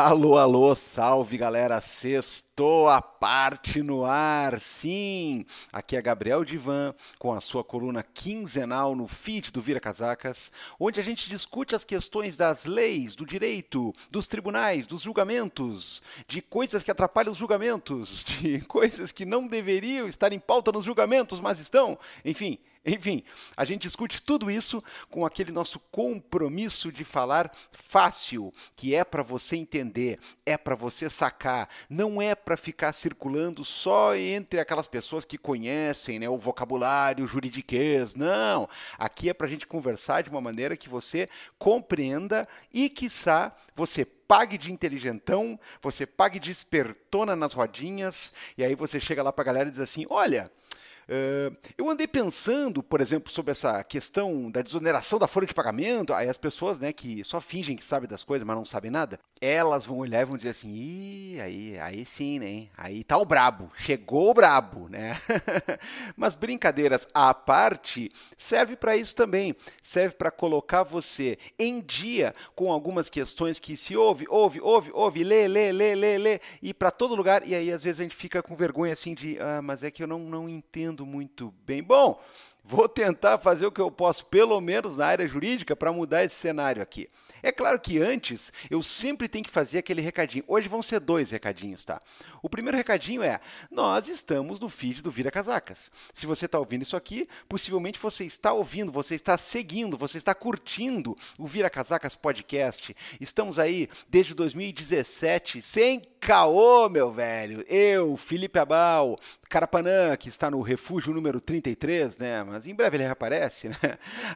Alô, alô, salve galera, sextou a parte no ar, sim! Aqui é Gabriel Divan com a sua coluna quinzenal no feed do Vira Casacas, onde a gente discute as questões das leis, do direito, dos tribunais, dos julgamentos, de coisas que atrapalham os julgamentos, de coisas que não deveriam estar em pauta nos julgamentos, mas estão, enfim, enfim, a gente discute tudo isso com aquele nosso compromisso de falar fácil, que é para você entender, é para você sacar, não é para ficar circulando só entre aquelas pessoas que conhecem né, o vocabulário juridiquês. Não! Aqui é para a gente conversar de uma maneira que você compreenda e, quiçá, você pague de inteligentão, você pague de espertona nas rodinhas, e aí você chega lá para a galera e diz assim: olha. Eh, eu andei pensando, por exemplo, sobre essa questão da desoneração da folha de pagamento, aí as pessoas né, que só fingem que sabem das coisas, mas não sabem nada elas vão olhar e vão dizer assim, Ih, aí, aí sim, né? Aí tá o brabo, chegou o brabo, né? Mas brincadeiras à parte, serve para isso também. Serve para colocar você em dia com algumas questões que se ouve, ouve, ouve, ouve, lê, lê, lê, lê, lê, e para todo lugar. E aí às vezes a gente fica com vergonha assim de, ah, mas é que eu não, não entendo muito bem. Bom, vou tentar fazer o que eu posso, pelo menos na área jurídica, para mudar esse cenário aqui. É claro que antes eu sempre tenho que fazer aquele recadinho. Hoje vão ser dois recadinhos, tá? O primeiro recadinho é: nós estamos no feed do Vira Casacas. Se você está ouvindo isso aqui, possivelmente você está ouvindo, você está seguindo, você está curtindo o Vira Casacas podcast. Estamos aí desde 2017 sem caô, meu velho! Eu, Felipe Abal, Carapanã, que está no refúgio número 33, né? Mas em breve ele reaparece, né?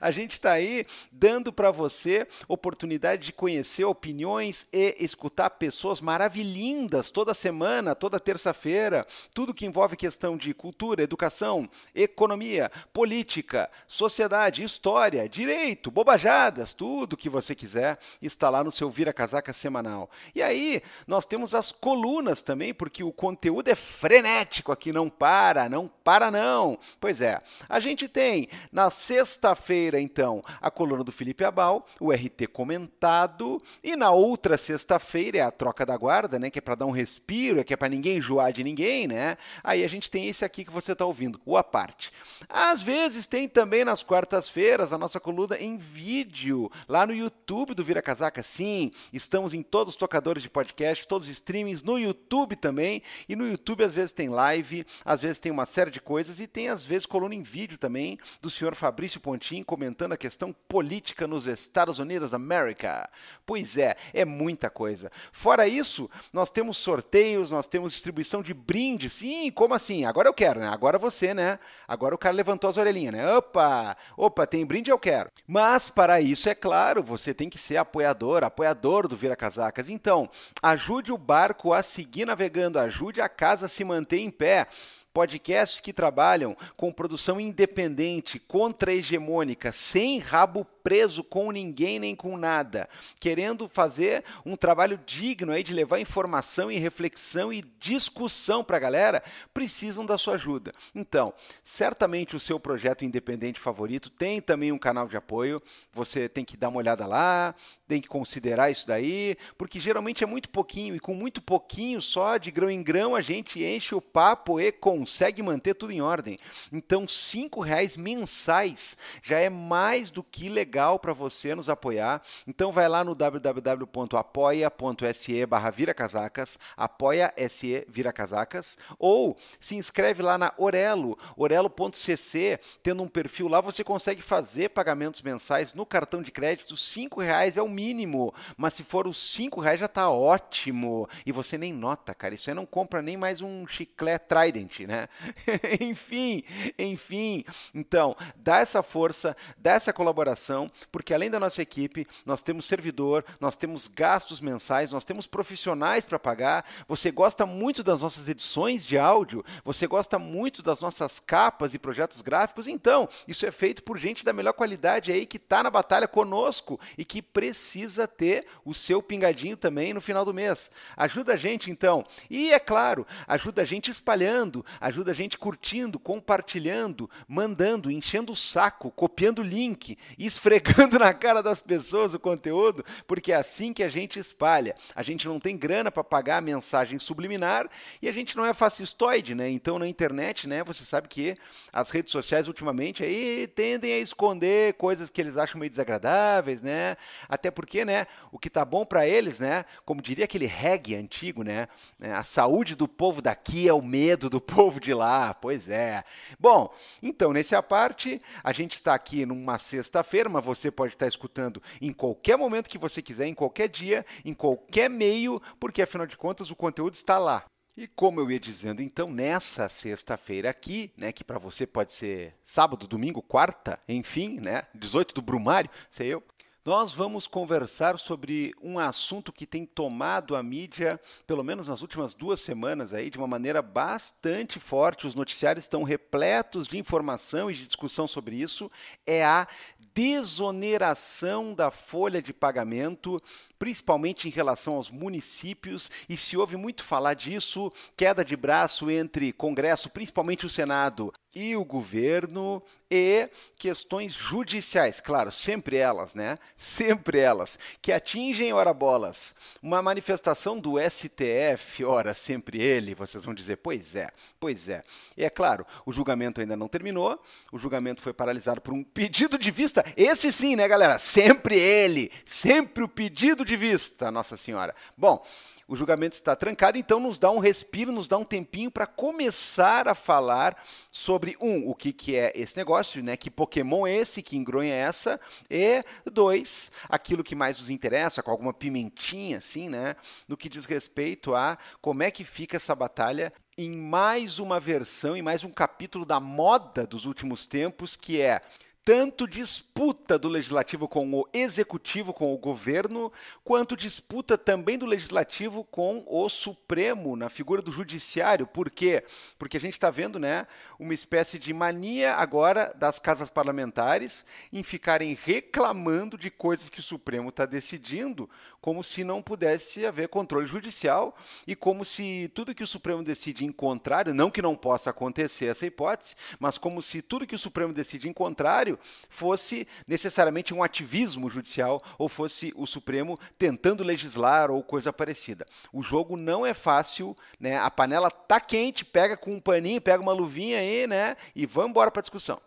A gente está aí dando para você oportunidade de conhecer opiniões e escutar pessoas maravilhindas toda semana, toda terça-feira. Tudo que envolve questão de cultura, educação, economia, política, sociedade, história, direito, bobajadas, tudo que você quiser está lá no seu Vira Casaca semanal. E aí, nós temos as colunas também, porque o conteúdo é frenético aqui, não para, não para não. Pois é, a gente tem na sexta-feira, então, a coluna do Felipe Abal, o RT comentado, e na outra sexta-feira é a troca da guarda, né, que é para dar um respiro, é que é para ninguém enjoar de ninguém, né? Aí a gente tem esse aqui que você está ouvindo, o A Parte. Às vezes tem também nas quartas-feiras a nossa coluna em vídeo, lá no YouTube do Vira Casaca. Sim, estamos em todos os tocadores de podcast, todos os streams streamings no YouTube também. E no YouTube às vezes tem live, às vezes tem uma série de coisas e tem às vezes coluna em vídeo também do senhor Fabrício Pontin comentando a questão política nos Estados Unidos da América. Pois é, é muita coisa. Fora isso, nós temos sorteios, nós temos distribuição de brindes. Sim, como assim? Agora eu quero, né? Agora você, né? Agora o cara levantou as orelhinhas, né? Opa! Opa, tem brinde, eu quero. Mas para isso, é claro, você tem que ser apoiador, apoiador do Vira Casacas. Então, ajude o bar Marco a seguir navegando. Ajude a casa a se manter em pé podcasts que trabalham com produção independente, contra-hegemônica, sem rabo preso com ninguém nem com nada, querendo fazer um trabalho digno aí de levar informação e reflexão e discussão para a galera, precisam da sua ajuda. Então, certamente o seu projeto independente favorito tem também um canal de apoio, você tem que dar uma olhada lá, tem que considerar isso daí, porque geralmente é muito pouquinho e com muito pouquinho só de grão em grão a gente enche o papo e consegue manter tudo em ordem. Então, cinco reais mensais já é mais do que legal legal para você nos apoiar. Então vai lá no www.apoia.se barra viracasacas, apoia.se viracasacas, ou se inscreve lá na Orelo, orelo.cc, tendo um perfil lá, você consegue fazer pagamentos mensais no cartão de crédito, cinco reais é o mínimo, mas se for os cinco reais já está ótimo, e você nem nota, cara, isso aí não compra nem mais um chiclete Trident, né? enfim, enfim, então, dá essa força, dá essa colaboração, não, porque além da nossa equipe, nós temos servidor, nós temos gastos mensais, nós temos profissionais para pagar. Você gosta muito das nossas edições de áudio, você gosta muito das nossas capas e projetos gráficos, então isso é feito por gente da melhor qualidade aí que está na batalha conosco e que precisa ter o seu pingadinho também no final do mês. Ajuda a gente então. E é claro, ajuda a gente espalhando, ajuda a gente curtindo, compartilhando, mandando, enchendo o saco, copiando o link, esfregando esfregando na cara das pessoas o conteúdo, porque é assim que a gente espalha. A gente não tem grana para pagar a mensagem subliminar e a gente não é fascistoide, né? Então na internet, né, você sabe que as redes sociais ultimamente aí tendem a esconder coisas que eles acham meio desagradáveis, né? Até porque, né, o que tá bom para eles, né, como diria aquele reggae antigo, né, né, a saúde do povo daqui é o medo do povo de lá. Pois é. Bom, então nesse parte, a gente está aqui numa sexta-feira, uma você pode estar escutando em qualquer momento que você quiser, em qualquer dia, em qualquer meio, porque afinal de contas o conteúdo está lá. E como eu ia dizendo, então, nessa sexta-feira aqui, né, que para você pode ser sábado, domingo, quarta, enfim, né, 18 do Brumário, sei eu, nós vamos conversar sobre um assunto que tem tomado a mídia, pelo menos nas últimas duas semanas aí, de uma maneira bastante forte. Os noticiários estão repletos de informação e de discussão sobre isso. É a desoneração da folha de pagamento principalmente em relação aos municípios, e se ouve muito falar disso, queda de braço entre Congresso, principalmente o Senado, e o governo e questões judiciais, claro, sempre elas, né? Sempre elas que atingem ora bolas. Uma manifestação do STF, ora sempre ele, vocês vão dizer, pois é, pois é. E é claro, o julgamento ainda não terminou, o julgamento foi paralisado por um pedido de vista. Esse sim, né, galera? Sempre ele, sempre o pedido de de vista, Nossa Senhora. Bom, o julgamento está trancado, então nos dá um respiro, nos dá um tempinho para começar a falar sobre um, o que, que é esse negócio, né? Que Pokémon é esse, que engronha é essa, e dois, aquilo que mais nos interessa, com alguma pimentinha, assim, né? No que diz respeito a como é que fica essa batalha em mais uma versão, em mais um capítulo da moda dos últimos tempos, que é tanto disputa do legislativo com o executivo, com o governo, quanto disputa também do legislativo com o Supremo, na figura do judiciário. Por quê? Porque a gente está vendo né, uma espécie de mania agora das casas parlamentares em ficarem reclamando de coisas que o Supremo está decidindo, como se não pudesse haver controle judicial e como se tudo que o Supremo decide em contrário, não que não possa acontecer essa hipótese, mas como se tudo que o Supremo decide em contrário, judiciário fosse necessariamente um ativismo judicial ou fosse o Supremo tentando legislar ou coisa parecida. O jogo não é fácil, né? A panela tá quente, pega com um paninho, pega uma luvinha aí, né? E vamos embora para a discussão.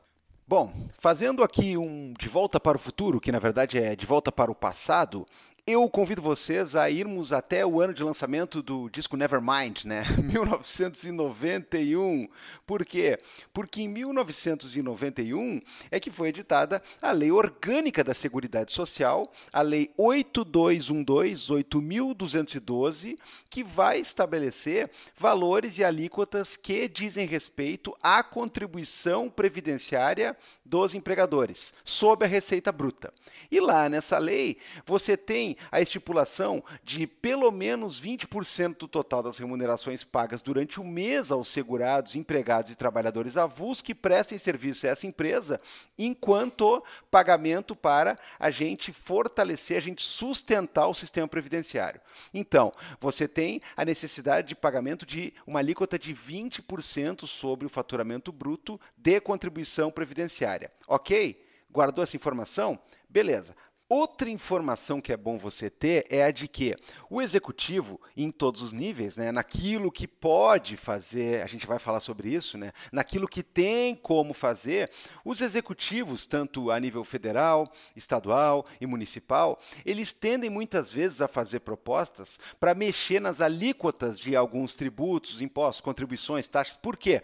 Bom, fazendo aqui um de volta para o futuro, que na verdade é de volta para o passado, eu convido vocês a irmos até o ano de lançamento do disco Nevermind, né? 1991. Por quê? Porque em 1991 é que foi editada a Lei Orgânica da Seguridade Social, a Lei 8212, 8212, que vai estabelecer valores e alíquotas que dizem respeito à contribuição previdenciária dos empregadores, sob a Receita Bruta. E lá nessa lei, você tem a estipulação de pelo menos 20% do total das remunerações pagas durante o mês aos segurados, empregados e trabalhadores avulsos que prestem serviço a essa empresa, enquanto pagamento para a gente fortalecer, a gente sustentar o sistema previdenciário. Então, você tem a necessidade de pagamento de uma alíquota de 20% sobre o faturamento bruto de contribuição previdenciária. Ok? Guardou essa informação? Beleza. Outra informação que é bom você ter é a de que o executivo, em todos os níveis, né, naquilo que pode fazer, a gente vai falar sobre isso, né, naquilo que tem como fazer, os executivos, tanto a nível federal, estadual e municipal, eles tendem muitas vezes a fazer propostas para mexer nas alíquotas de alguns tributos, impostos, contribuições, taxas. Por quê?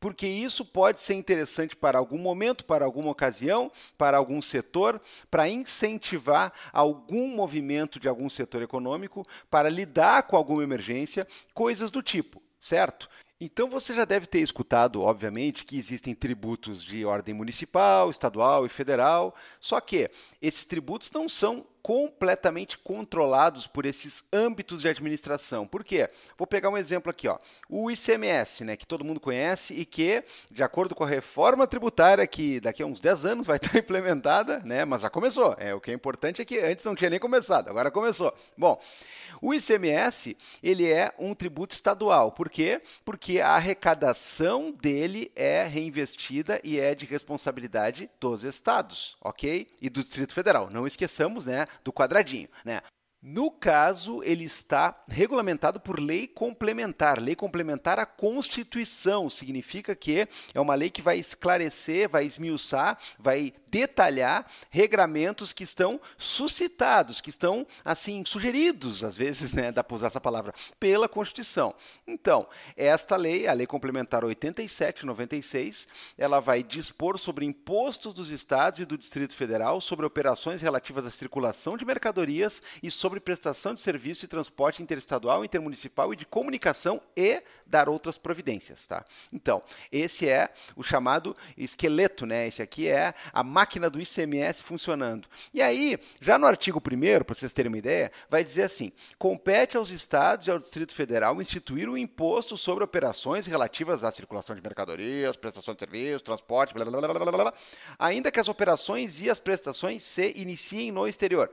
porque isso pode ser interessante para algum momento, para alguma ocasião, para algum setor, para incentivar algum movimento de algum setor econômico, para lidar com alguma emergência, coisas do tipo, certo? Então você já deve ter escutado, obviamente, que existem tributos de ordem municipal, estadual e federal, só que esses tributos não são completamente controlados por esses âmbitos de administração. Por quê? Vou pegar um exemplo aqui, ó. O ICMS, né, que todo mundo conhece e que, de acordo com a reforma tributária que daqui a uns 10 anos vai estar implementada, né, mas já começou. É, o que é importante é que antes não tinha nem começado, agora começou. Bom, o ICMS, ele é um tributo estadual. Por quê? Porque a arrecadação dele é reinvestida e é de responsabilidade dos estados, OK? E do Distrito Federal. Não esqueçamos, né? do quadradinho, né? No caso, ele está regulamentado por lei complementar. Lei complementar à Constituição significa que é uma lei que vai esclarecer, vai esmiuçar, vai detalhar regramentos que estão suscitados, que estão assim sugeridos, às vezes, né, dá para usar essa palavra, pela Constituição. Então, esta lei, a Lei Complementar 87/96, ela vai dispor sobre impostos dos estados e do Distrito Federal, sobre operações relativas à circulação de mercadorias e sobre sobre prestação de serviço de transporte interestadual, intermunicipal e de comunicação e dar outras providências, tá? Então, esse é o chamado esqueleto, né? Esse aqui é a máquina do ICMS funcionando. E aí, já no artigo 1 para vocês terem uma ideia, vai dizer assim: compete aos estados e ao Distrito Federal instituir o um imposto sobre operações relativas à circulação de mercadorias, prestação de serviços, transporte, blá, blá, blá, blá, blá, blá, ainda que as operações e as prestações se iniciem no exterior.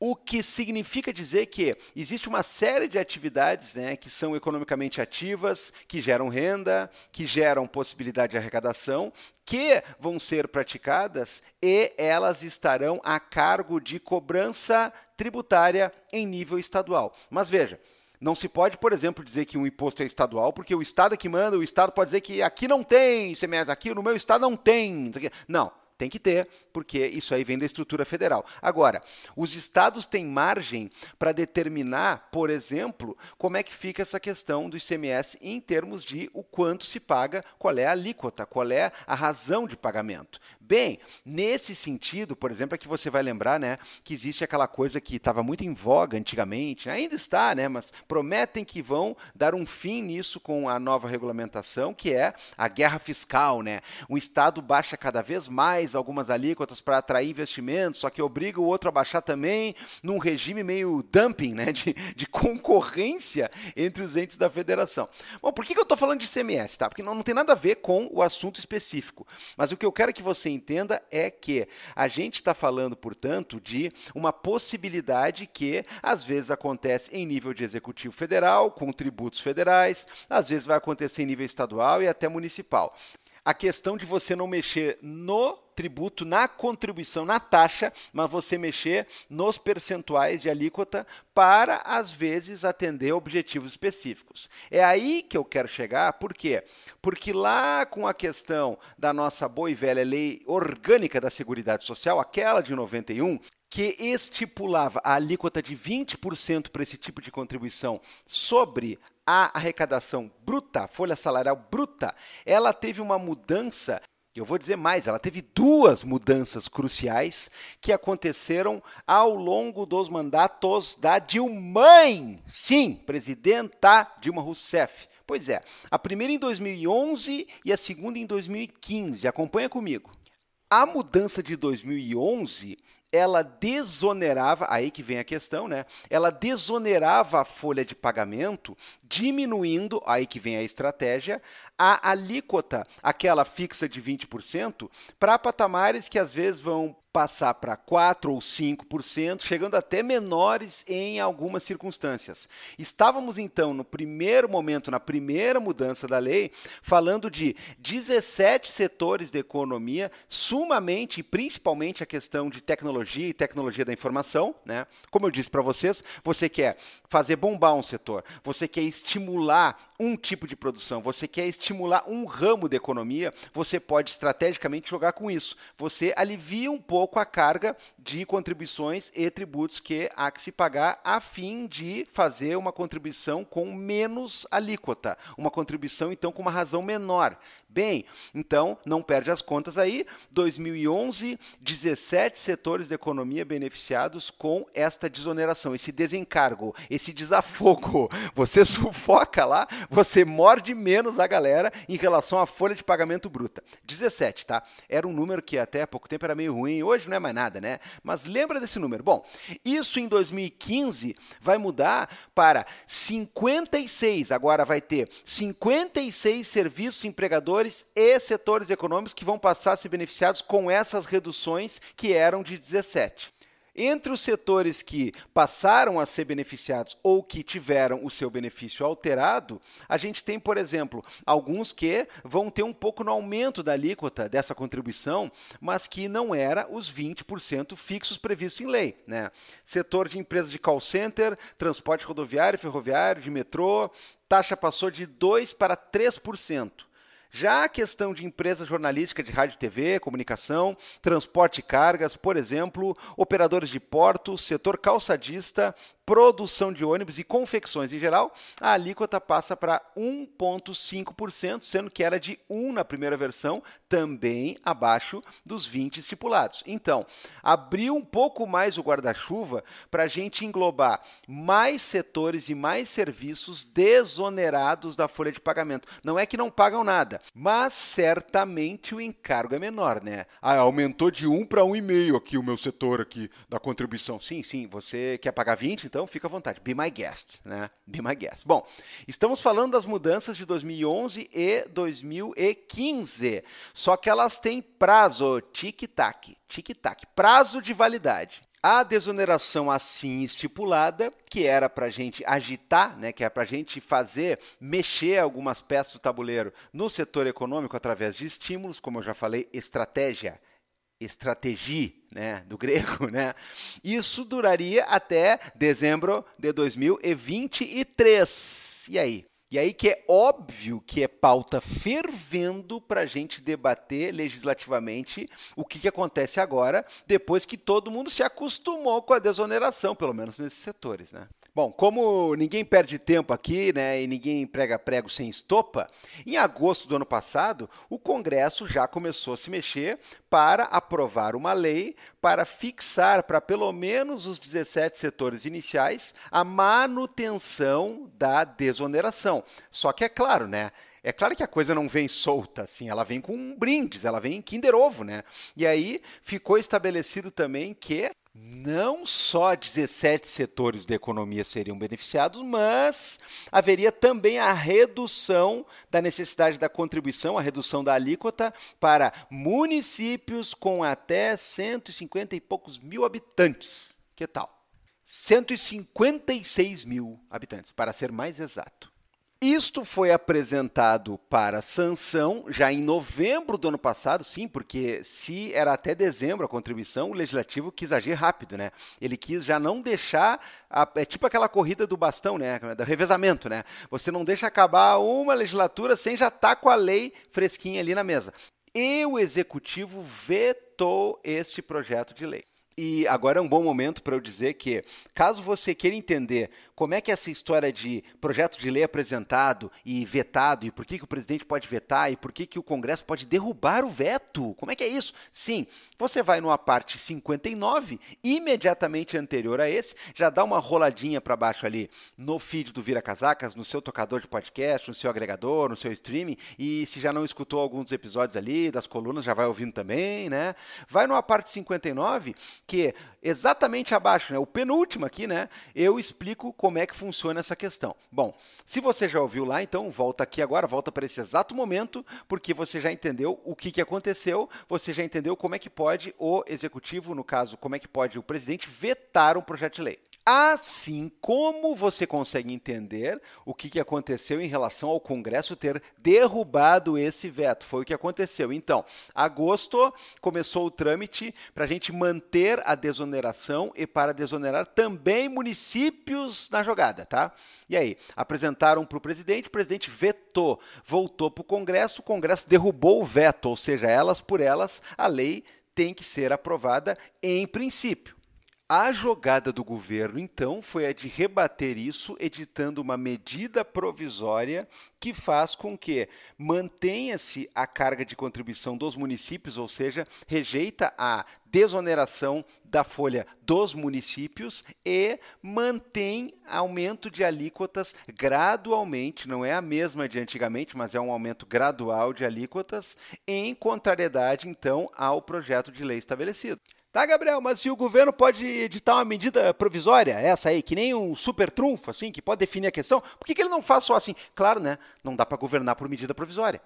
O que significa dizer que existe uma série de atividades né, que são economicamente ativas, que geram renda, que geram possibilidade de arrecadação, que vão ser praticadas e elas estarão a cargo de cobrança tributária em nível estadual. Mas veja, não se pode, por exemplo, dizer que um imposto é estadual, porque o Estado é que manda, o Estado pode dizer que aqui não tem ICMS, aqui no meu Estado não tem. Não. Tem que ter, porque isso aí vem da estrutura federal. Agora, os estados têm margem para determinar, por exemplo, como é que fica essa questão do ICMS em termos de o quanto se paga, qual é a alíquota, qual é a razão de pagamento. Bem, nesse sentido, por exemplo, é que você vai lembrar, né, que existe aquela coisa que estava muito em voga antigamente, ainda está, né, mas prometem que vão dar um fim nisso com a nova regulamentação, que é a guerra fiscal, né? O estado baixa cada vez mais algumas alíquotas para atrair investimentos, só que obriga o outro a baixar também, num regime meio dumping, né, de, de concorrência entre os entes da federação. Bom, por que, que eu estou falando de ICMS, tá? Porque não, não tem nada a ver com o assunto específico. Mas o que eu quero é que você entenda é que a gente está falando, portanto, de uma possibilidade que às vezes acontece em nível de executivo federal, com tributos federais, às vezes vai acontecer em nível estadual e até municipal a questão de você não mexer no tributo, na contribuição, na taxa, mas você mexer nos percentuais de alíquota para, às vezes, atender objetivos específicos. É aí que eu quero chegar, por quê? Porque lá com a questão da nossa boa e velha lei orgânica da Seguridade Social, aquela de 91, que estipulava a alíquota de 20% para esse tipo de contribuição sobre a arrecadação bruta, a folha salarial bruta, ela teve uma mudança eu vou dizer mais, ela teve duas mudanças cruciais que aconteceram ao longo dos mandatos da Dilma sim, presidenta Dilma Rousseff. Pois é, a primeira em 2011 e a segunda em 2015. Acompanha comigo. A mudança de 2011 ela desonerava, aí que vem a questão, né? Ela desonerava a folha de pagamento, diminuindo, aí que vem a estratégia, a alíquota, aquela fixa de 20%, para patamares que às vezes vão passar para 4 ou 5%, chegando até menores em algumas circunstâncias. Estávamos então no primeiro momento, na primeira mudança da lei, falando de 17 setores de economia, sumamente, e principalmente a questão de tecnologia tecnologia e tecnologia da informação, né? Como eu disse para vocês, você quer fazer bombar um setor, você quer estimular um tipo de produção, você quer estimular um ramo da economia, você pode estrategicamente jogar com isso. Você alivia um pouco a carga de contribuições e tributos que há que se pagar a fim de fazer uma contribuição com menos alíquota, uma contribuição então com uma razão menor, bem. Então, não perde as contas aí. 2011, 17 setores de economia beneficiados com esta desoneração, esse desencargo, esse desafogo. Você sufoca lá, você morde menos a galera em relação à folha de pagamento bruta. 17, tá? Era um número que até pouco tempo era meio ruim, hoje não é mais nada, né? Mas lembra desse número. Bom, isso em 2015 vai mudar para 56. Agora vai ter 56 serviços empregadores e setores econômicos que vão passar a ser beneficiados com essas reduções que eram de 17. Entre os setores que passaram a ser beneficiados ou que tiveram o seu benefício alterado, a gente tem, por exemplo, alguns que vão ter um pouco no aumento da alíquota dessa contribuição, mas que não era os 20% fixos previstos em lei. Né? Setor de empresas de call center, transporte rodoviário, ferroviário, de metrô, taxa passou de 2% para 3%. Já a questão de empresas jornalísticas de rádio, TV, comunicação, transporte de cargas, por exemplo, operadores de portos, setor calçadista, produção de ônibus e confecções em geral, a alíquota passa para 1,5%, sendo que era de 1 na primeira versão, também abaixo dos 20 estipulados. Então, abriu um pouco mais o guarda-chuva para a gente englobar mais setores e mais serviços desonerados da folha de pagamento. Não é que não pagam nada mas certamente o encargo é menor, né? Ah, aumentou de 1 para 1,5 aqui o meu setor aqui da contribuição. Sim, sim, você quer pagar 20, então fica à vontade. Be my guest, né? Be my guest. Bom, estamos falando das mudanças de 2011 e 2015. Só que elas têm prazo, tic-tac, tic-tac, prazo de validade. A desoneração assim estipulada, que era para a gente agitar, né, que é para a gente fazer, mexer algumas peças do tabuleiro no setor econômico através de estímulos, como eu já falei, estratégia, estratégia, né, do grego, né? Isso duraria até dezembro de 2023. E aí? E aí que é óbvio que é pauta fervendo para a gente debater legislativamente o que, que acontece agora, depois que todo mundo se acostumou com a desoneração, pelo menos nesses setores, né? Bom, como ninguém perde tempo aqui, né, e ninguém prega prego sem estopa, em agosto do ano passado, o Congresso já começou a se mexer para aprovar uma lei para fixar para pelo menos os 17 setores iniciais a manutenção da desoneração. Só que é claro, né, é claro que a coisa não vem solta, assim, ela vem com brindes, ela vem em Kinder Ovo, né? E aí ficou estabelecido também que não só 17 setores da economia seriam beneficiados, mas haveria também a redução da necessidade da contribuição, a redução da alíquota para municípios com até 150 e poucos mil habitantes. Que tal? 156 mil habitantes, para ser mais exato. Isto foi apresentado para sanção já em novembro do ano passado, sim, porque se era até dezembro a contribuição, o legislativo quis agir rápido, né? Ele quis já não deixar. A, é tipo aquela corrida do bastão, né? Do revezamento, né? Você não deixa acabar uma legislatura sem já estar tá com a lei fresquinha ali na mesa. E o executivo vetou este projeto de lei. E agora é um bom momento para eu dizer que, caso você queira entender como é que essa história de projeto de lei apresentado e vetado, e por que, que o presidente pode vetar, e por que, que o Congresso pode derrubar o veto, como é que é isso? Sim, você vai numa parte 59, imediatamente anterior a esse, já dá uma roladinha para baixo ali no feed do Vira Casacas, no seu tocador de podcast, no seu agregador, no seu streaming, e se já não escutou alguns episódios ali das colunas, já vai ouvindo também, né? Vai numa parte 59 que exatamente abaixo, né, o penúltimo aqui, né, eu explico como é que funciona essa questão. Bom, se você já ouviu lá, então volta aqui agora, volta para esse exato momento, porque você já entendeu o que, que aconteceu, você já entendeu como é que pode o executivo, no caso, como é que pode o presidente vetar um projeto de lei. Assim como você consegue entender o que, que aconteceu em relação ao Congresso ter derrubado esse veto. Foi o que aconteceu. Então, agosto começou o trâmite para a gente manter a desoneração e para desonerar também municípios na jogada, tá? E aí, apresentaram para o presidente, o presidente vetou, voltou para o Congresso, o Congresso derrubou o veto, ou seja, elas por elas, a lei tem que ser aprovada em princípio. A jogada do governo, então, foi a de rebater isso, editando uma medida provisória que faz com que mantenha-se a carga de contribuição dos municípios, ou seja, rejeita a desoneração da folha dos municípios e mantém aumento de alíquotas gradualmente, não é a mesma de antigamente, mas é um aumento gradual de alíquotas, em contrariedade, então, ao projeto de lei estabelecido. Tá, Gabriel, mas se o governo pode editar uma medida provisória, essa aí, que nem um super trunfo, assim, que pode definir a questão, por que, que ele não faz só assim? Claro, né? Não dá para governar por medida provisória.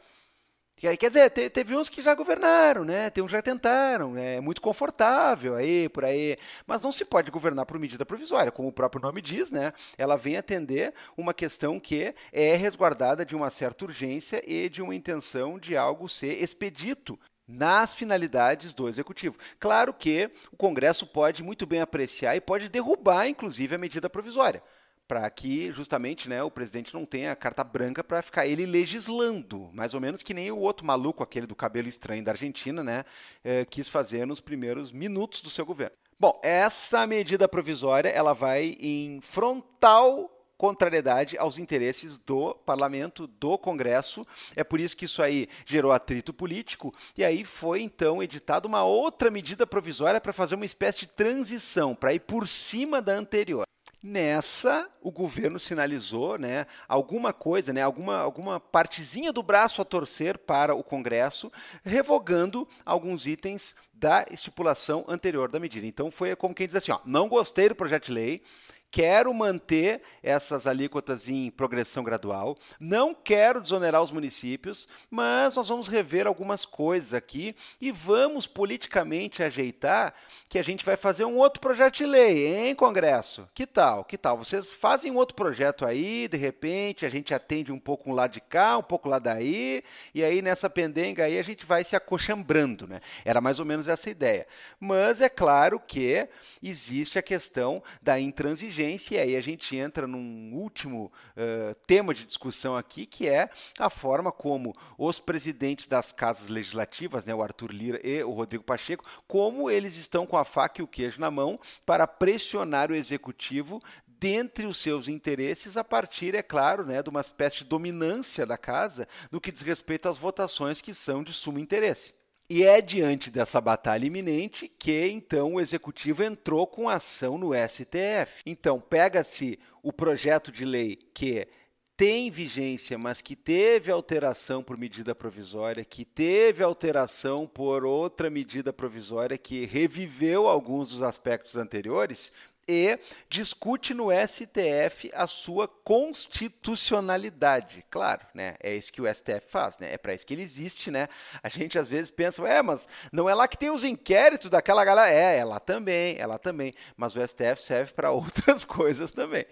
quer dizer, te, teve uns que já governaram, né? Tem uns que já tentaram, é né? muito confortável aí, por aí. Mas não se pode governar por medida provisória, como o próprio nome diz, né? Ela vem atender uma questão que é resguardada de uma certa urgência e de uma intenção de algo ser expedito nas finalidades do executivo. Claro que o Congresso pode muito bem apreciar e pode derrubar, inclusive, a medida provisória, para que justamente né, o presidente não tenha carta branca para ficar ele legislando, mais ou menos que nem o outro maluco, aquele do cabelo estranho da Argentina, né, eh, quis fazer nos primeiros minutos do seu governo. Bom, essa medida provisória ela vai em frontal contrariedade aos interesses do parlamento, do Congresso. É por isso que isso aí gerou atrito político. E aí foi então editada uma outra medida provisória para fazer uma espécie de transição, para ir por cima da anterior. Nessa, o governo sinalizou né, alguma coisa, né, alguma, alguma partezinha do braço a torcer para o Congresso, revogando alguns itens da estipulação anterior da medida. Então, foi como quem diz assim: ó, não gostei do projeto de lei, quero manter essas alíquotas em progressão gradual, não quero desonerar os municípios, mas nós vamos rever algumas coisas aqui e vamos politicamente ajeitar que a gente vai fazer um outro projeto de lei, hein, Congresso? Que tal? Que tal? Vocês fazem um outro projeto aí, de repente a gente atende um pouco um lado de cá, um pouco lá daí, e aí nessa pendenga aí a gente vai se acochambrando, né? Era mais ou menos essa ideia. Mas é claro que existe a questão da intransigência e aí a gente entra num último uh, tema de discussão aqui, que é a forma como os presidentes das casas legislativas, né, o Arthur Lira e o Rodrigo Pacheco, como eles estão com a faca e o queijo na mão para pressionar o executivo dentre os seus interesses, a partir, é claro, né, de uma espécie de dominância da casa no que diz respeito às votações que são de sumo interesse. E é diante dessa batalha iminente que então o executivo entrou com ação no STF. Então, pega-se o projeto de lei que tem vigência, mas que teve alteração por medida provisória, que teve alteração por outra medida provisória que reviveu alguns dos aspectos anteriores, e discute no STF a sua constitucionalidade. Claro, né? É isso que o STF faz, né? É para isso que ele existe, né? A gente às vezes pensa, é, mas não é lá que tem os inquéritos daquela galera. É, é lá também, é lá também. Mas o STF serve para outras coisas também.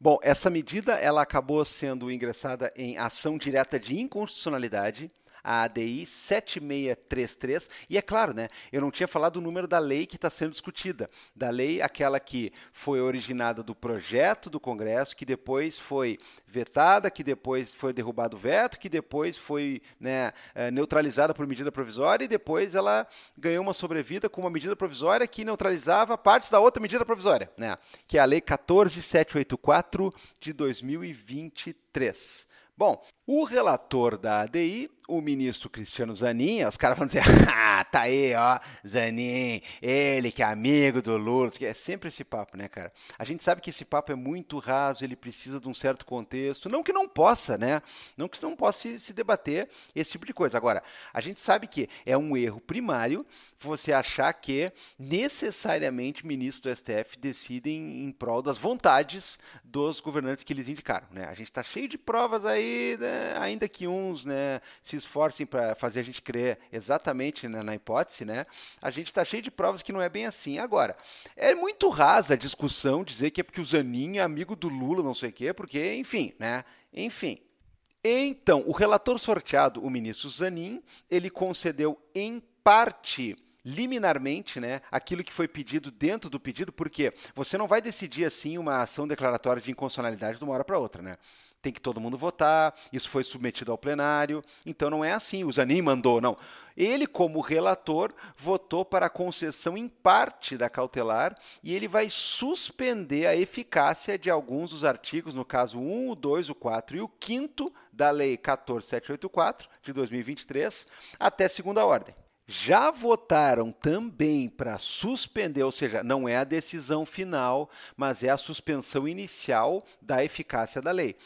Bom, essa medida ela acabou sendo ingressada em ação direta de inconstitucionalidade a ADI 7633. E é claro, né, eu não tinha falado o número da lei que está sendo discutida, da lei aquela que foi originada do projeto do Congresso, que depois foi vetada, que depois foi derrubado o veto, que depois foi né, eh, neutralizada por medida provisória e depois ela ganhou uma sobrevida com uma medida provisória que neutralizava partes da outra medida provisória, né, que é a Lei 14784 de 2023. Bom, o relator da ADI, o ministro Cristiano Zanin, os caras vão dizer, ah, tá aí, ó, Zanin, ele que é amigo do Lula, é sempre esse papo, né, cara? A gente sabe que esse papo é muito raso, ele precisa de um certo contexto, não que não possa, né? Não que não possa se, se debater esse tipo de coisa. Agora, a gente sabe que é um erro primário você achar que necessariamente ministros do STF decidem em prol das vontades dos governantes que eles indicaram, né? A gente tá cheio de provas aí, né? ainda que uns né, se esforcem para fazer a gente crer exatamente né, na hipótese, né, a gente está cheio de provas que não é bem assim. Agora, é muito rasa a discussão dizer que é porque o Zanin é amigo do Lula, não sei o quê, porque, enfim, né? Enfim. Então, o relator sorteado, o ministro Zanin, ele concedeu em parte liminarmente, né, aquilo que foi pedido dentro do pedido, porque você não vai decidir assim uma ação declaratória de inconstitucionalidade de uma hora para outra, né? tem que todo mundo votar, isso foi submetido ao plenário. Então não é assim, o Zanin mandou, não. Ele, como relator, votou para a concessão em parte da cautelar e ele vai suspender a eficácia de alguns dos artigos, no caso 1, o 2, o 4 e o 5 da Lei 14784 de 2023, até segunda ordem já votaram também para suspender, ou seja, não é a decisão final, mas é a suspensão inicial da eficácia da lei.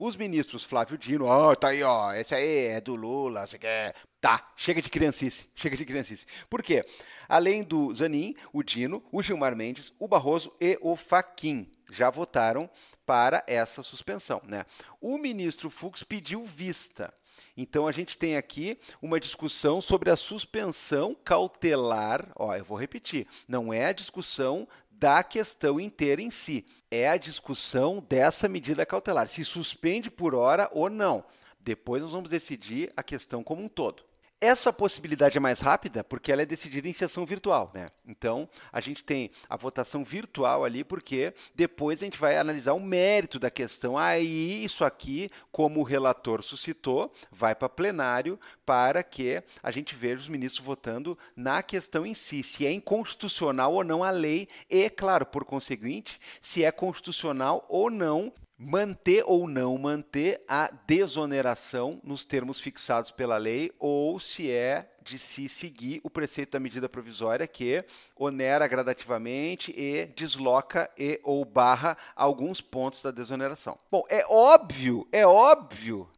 Os ministros Flávio Dino, ó, oh, tá aí, ó, esse aí é do Lula, você quer. Tá, chega de criancice, chega de criancice. Por quê? Além do Zanin, o Dino, o Gilmar Mendes, o Barroso e o Faquim já votaram para essa suspensão, né? O ministro Fux pediu vista. Então a gente tem aqui uma discussão sobre a suspensão cautelar, ó, eu vou repetir, não é a discussão da questão inteira em si, é a discussão dessa medida cautelar, se suspende por hora ou não. Depois nós vamos decidir a questão como um todo. Essa possibilidade é mais rápida porque ela é decidida em sessão virtual, né? Então, a gente tem a votação virtual ali porque depois a gente vai analisar o mérito da questão. Aí, isso aqui, como o relator suscitou, vai para plenário para que a gente veja os ministros votando na questão em si, se é inconstitucional ou não a lei e, claro, por conseguinte, se é constitucional ou não manter ou não manter a desoneração nos termos fixados pela lei ou se é de se seguir o preceito da medida provisória que onera gradativamente e desloca e ou barra alguns pontos da desoneração. Bom, é óbvio, é óbvio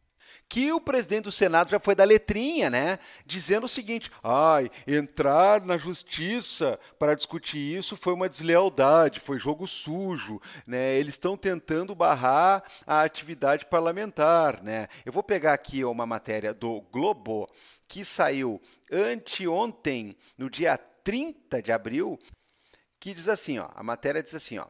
que o presidente do Senado já foi da letrinha, né? Dizendo o seguinte: ai, entrar na justiça para discutir isso foi uma deslealdade, foi jogo sujo, né? Eles estão tentando barrar a atividade parlamentar, né? Eu vou pegar aqui uma matéria do Globo que saiu anteontem, no dia 30 de abril, que diz assim, ó, a matéria diz assim, ó: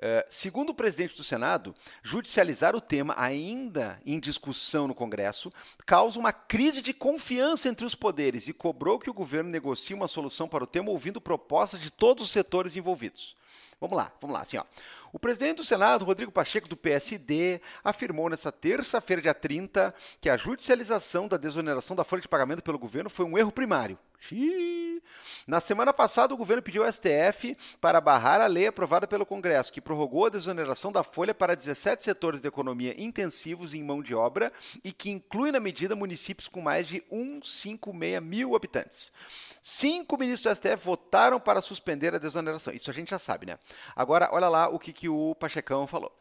eh, segundo o presidente do Senado, judicializar o tema ainda em discussão no Congresso causa uma crise de confiança entre os poderes e cobrou que o governo negocie uma solução para o tema ouvindo propostas de todos os setores envolvidos. Vamos lá, vamos lá, assim, ó. O presidente do Senado, Rodrigo Pacheco, do PSD, afirmou nesta terça-feira, dia 30, que a judicialização da desoneração da folha de pagamento pelo governo foi um erro primário Xiii. Na semana passada, o governo pediu ao STF para barrar a lei aprovada pelo Congresso, que prorrogou a desoneração da folha para 17 setores de economia intensivos em mão de obra e que inclui na medida municípios com mais de 156 mil habitantes. Cinco ministros do STF votaram para suspender a desoneração. Isso a gente já sabe, né? Agora, olha lá o que, que o Pachecão falou.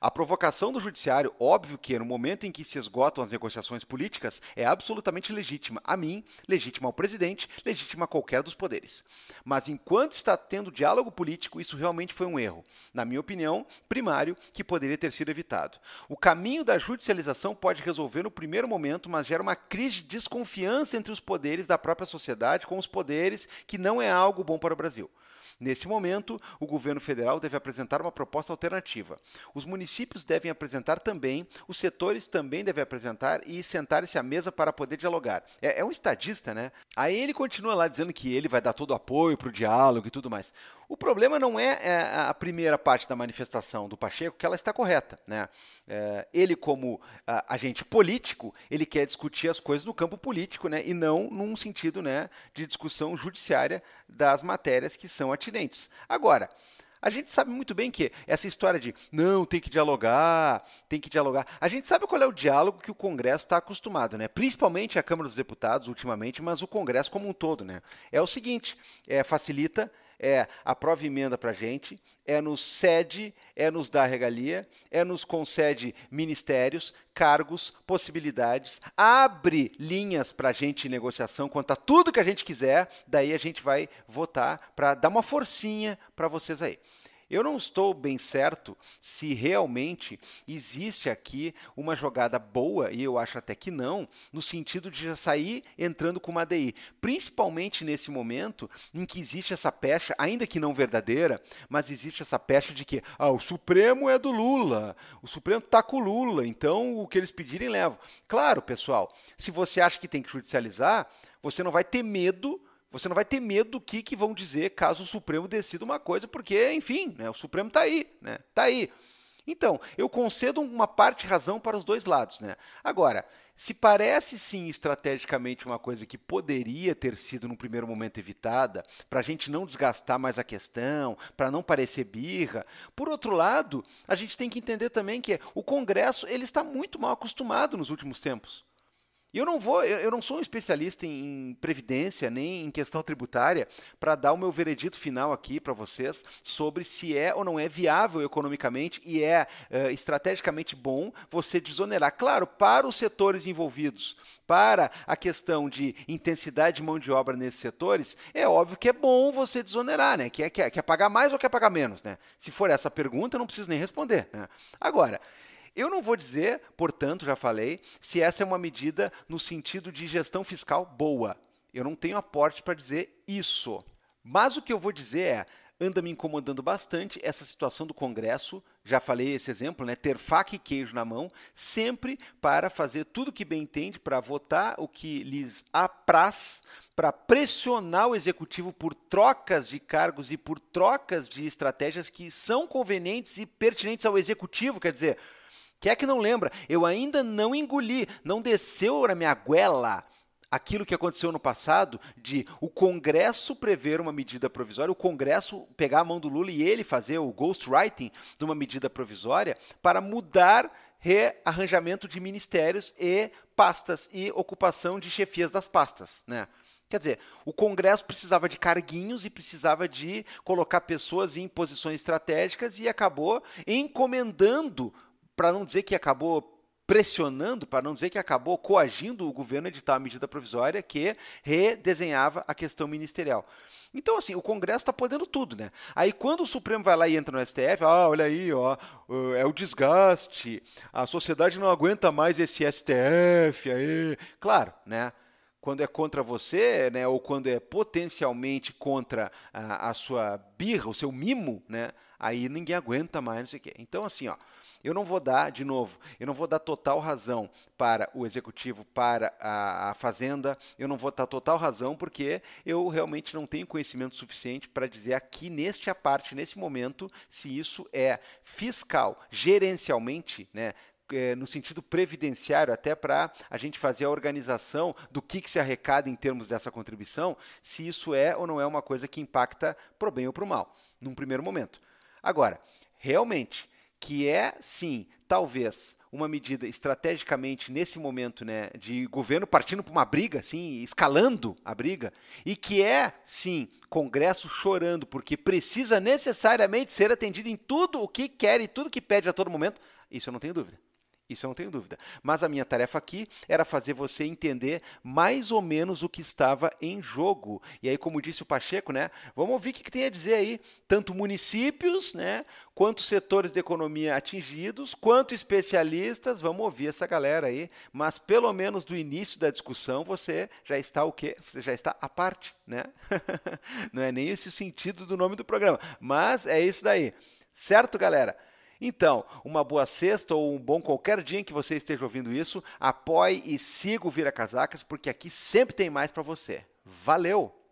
A provocação do judiciário, óbvio que no momento em que se esgotam as negociações políticas, é absolutamente legítima a mim, legítima ao presidente, legítima a qualquer dos poderes. Mas enquanto está tendo diálogo político, isso realmente foi um erro, na minha opinião, primário, que poderia ter sido evitado. O caminho da judicialização pode resolver no primeiro momento, mas gera uma crise de desconfiança entre os poderes da própria sociedade com os poderes, que não é algo bom para o Brasil. Nesse momento, o governo federal deve apresentar uma proposta alternativa. Os municípios devem apresentar também, os setores também devem apresentar e sentar-se à mesa para poder dialogar. É, é um estadista, né? Aí ele continua lá dizendo que ele vai dar todo o apoio para o diálogo e tudo mais. O problema não é, é a primeira parte da manifestação do Pacheco, que ela está correta. Né? É, ele, como agente político, ele quer discutir as coisas no campo político, né? e não num sentido né, de discussão judiciária das matérias que são atinentes. Agora, a gente sabe muito bem que essa história de não, tem que dialogar, tem que dialogar. A gente sabe qual é o diálogo que o Congresso está acostumado, né? Principalmente a Câmara dos Deputados ultimamente, mas o Congresso como um todo, né? É o seguinte, é, facilita é aprova emenda para a gente, é nos cede, é nos dá regalia, é nos concede ministérios, cargos, possibilidades, abre linhas para a gente em negociação quanto a tudo que a gente quiser, daí a gente vai votar para dar uma forcinha para vocês aí. Eu não estou bem certo se realmente existe aqui uma jogada boa, e eu acho até que não, no sentido de já sair entrando com uma DI. Principalmente nesse momento em que existe essa pecha, ainda que não verdadeira, mas existe essa pecha de que ah, o Supremo é do Lula, o Supremo está com o Lula, então o que eles pedirem leva. Claro, pessoal, se você acha que tem que judicializar, você não vai ter medo você não vai ter medo do que, que vão dizer caso o Supremo decida uma coisa, porque, enfim, né, o Supremo está aí, né? Está aí. Então, eu concedo uma parte razão para os dois lados, né? Agora, se parece sim estrategicamente uma coisa que poderia ter sido no primeiro momento evitada, para a gente não desgastar mais a questão, para não parecer birra. Por outro lado, a gente tem que entender também que o Congresso ele está muito mal acostumado nos últimos tempos. E eu não vou, eu não sou um especialista em previdência nem em questão tributária para dar o meu veredito final aqui para vocês sobre se é ou não é viável economicamente e é uh, estrategicamente bom você desonerar. Claro, para os setores envolvidos, para a questão de intensidade de mão de obra nesses setores, é óbvio que é bom você desonerar, né? Quer, quer, quer pagar mais ou quer pagar menos, né? Se for essa pergunta, eu não preciso nem responder. Né? Agora, eu não vou dizer, portanto, já falei, se essa é uma medida no sentido de gestão fiscal boa. Eu não tenho aporte para dizer isso. Mas o que eu vou dizer é, anda me incomodando bastante essa situação do Congresso, já falei esse exemplo, né? Ter faca e queijo na mão, sempre para fazer tudo o que bem entende, para votar o que lhes apraz, para pressionar o executivo por trocas de cargos e por trocas de estratégias que são convenientes e pertinentes ao executivo, quer dizer, quem é que não lembra? Eu ainda não engoli, não desceu na minha goela aquilo que aconteceu no passado de o Congresso prever uma medida provisória, o Congresso pegar a mão do Lula e ele fazer o ghostwriting de uma medida provisória para mudar rearranjamento de ministérios e pastas e ocupação de chefias das pastas, né? Quer dizer, o Congresso precisava de carguinhos e precisava de colocar pessoas em posições estratégicas e acabou encomendando para não dizer que acabou pressionando, para não dizer que acabou coagindo o governo a editar a medida provisória que redesenhava a questão ministerial. Então, assim, o Congresso está podendo tudo, né? Aí, quando o Supremo vai lá e entra no STF, ah, olha aí, ó, é o desgaste, a sociedade não aguenta mais esse STF aí. Claro, né? Quando é contra você, né, ou quando é potencialmente contra a, a sua birra, o seu mimo, né, aí ninguém aguenta mais, não sei o quê. Então, assim, ó, eu não vou dar, de novo, eu não vou dar total razão para o executivo, para a, a fazenda, eu não vou dar total razão porque eu realmente não tenho conhecimento suficiente para dizer aqui, neste a parte, nesse momento, se isso é fiscal, gerencialmente, né, é, no sentido previdenciário, até para a gente fazer a organização do que, que se arrecada em termos dessa contribuição, se isso é ou não é uma coisa que impacta para o bem ou para o mal, num primeiro momento. Agora, realmente, que é, sim, talvez uma medida estrategicamente nesse momento, né, de governo partindo para uma briga, assim, escalando a briga, e que é, sim, Congresso chorando porque precisa necessariamente ser atendido em tudo o que quer e tudo que pede a todo momento. Isso eu não tenho dúvida. Isso eu não tenho dúvida. Mas a minha tarefa aqui era fazer você entender mais ou menos o que estava em jogo. E aí, como disse o Pacheco, né? Vamos ouvir o que, que tem a dizer aí, tanto municípios, né? Quanto setores de economia atingidos, quanto especialistas. Vamos ouvir essa galera aí. Mas pelo menos do início da discussão você já está o quê? Você já está à parte, né? não é nem esse o sentido do nome do programa. Mas é isso daí. Certo, galera? Então, uma boa sexta ou um bom qualquer dia em que você esteja ouvindo isso, apoie e siga o Vira Casacas, porque aqui sempre tem mais para você. Valeu!